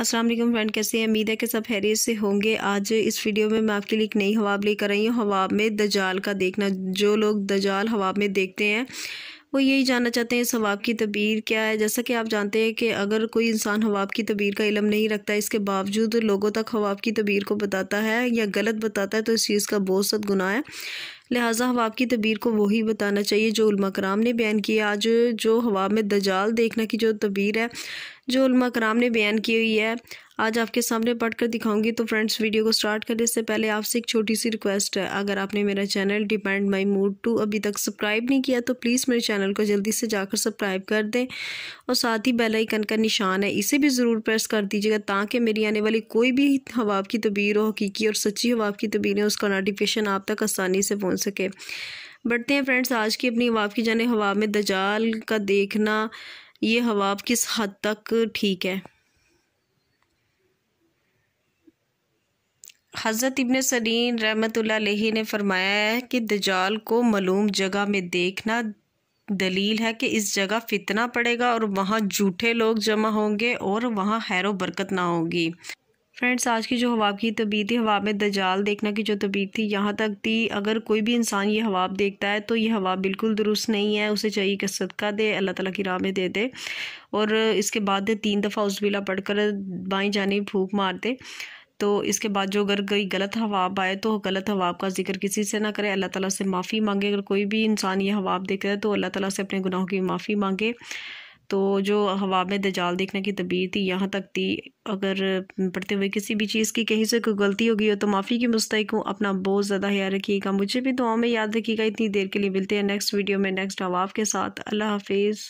Aslam friend कैसे हैं उम्मीद है कि सब हैरियत से होंगे आज इस वीडियो में मैं आपके लिए एक नई हवाब लेकर आई हूँ हवाब में दजाल का देखना जो लोग दजाल हवाब में देखते हैं वो यही जानना चाहते हैं इस हवाब की तबीर क्या है जैसा कि आप जानते हैं कि अगर कोई इंसान हवाब की तबीर का इलम नहीं रखता इसके बावजूद लोगों तक हवाब की तबीर को बताता है या गलत बताता है तो इस चीज़ का बहुत सद गुना है लिहाजा हवाब की तबीर को वही बताना चाहिए जो उलमा कराम ने बयान किया आज जो हवा में दजाल देखना की जो तबीर है जो उलमा कराम ने बयान की हुई है आज आपके सामने पढ़ कर दिखाऊंगी तो फ्रेंड्स वीडियो को स्टार्ट करने से पहले आपसे एक छोटी सी रिक्वेस्ट है अगर आपने मेरा चैनल डिपेंड माई मूड टू अभी तक सब्सक्राइब नहीं किया तो प्लीज़ मेरे चैनल को जल्दी से जाकर सब्सक्राइब कर दें और साथ ही बेल आइकन का निशान है इसे भी ज़रूर प्रेस कर दीजिएगा ताकि मेरी आने वाली कोई भी हवाब की तबीर हो हकीकी और सच्ची हवाब की तबीरें उसका नोटिफिकेशन आप तक आसानी से पहुँच पहुँच सके बढ़ते हैं फ्रेंड्स आज की अपनी हवाब की जाने हवा में दजाल का देखना ये हवाब किस हद तक ठीक है हज़रत इबन सरीन रहमत ने फरमाया है कि दजाल को मलूम जगह में देखना दलील है कि इस जगह फितना पड़ेगा और वहाँ झूठे लोग जमा होंगे और वहाँ हैरो बरकत ना होगी फ्रेंड्स आज की जो हवा की तबीयत थी हवा में दजाल देखना की जो तबीयत थी यहाँ तक थी अगर कोई भी इंसान ये हवाब देखता है तो ये हवा बिल्कुल दुरुस्त नहीं है उसे चाहिए कि सदका दे अल्लाह ताला की राह में दे दे और इसके बाद तीन दफ़ा उसबिला पढ़कर बाई जानी फूक मार दे तो इसके बाद जो अगर कोई गलत हवाब आए तो गलत हवाब का जिक्र किसी से ना करे अल्लाह ताला से माफ़ी मांगे अगर कोई भी इंसान ये हवाब देखता है तो अल्लाह ताला से अपने गुनाहों की माफ़ी मांगे तो जो हवा में दजाल देखने की तबीयत थी यहाँ तक थी अगर पढ़ते हुए किसी भी चीज़ की कहीं से कोई गलती हो गई हो तो माफ़ी की मुस्तक हूँ अपना बहुत ज़्यादा ख्याल रखिएगा मुझे भी दुआ में याद रखिएगा इतनी देर के लिए मिलते हैं नेक्स्ट वीडियो में नेक्स्ट हवाब के साथ अल्लाह हाफिज़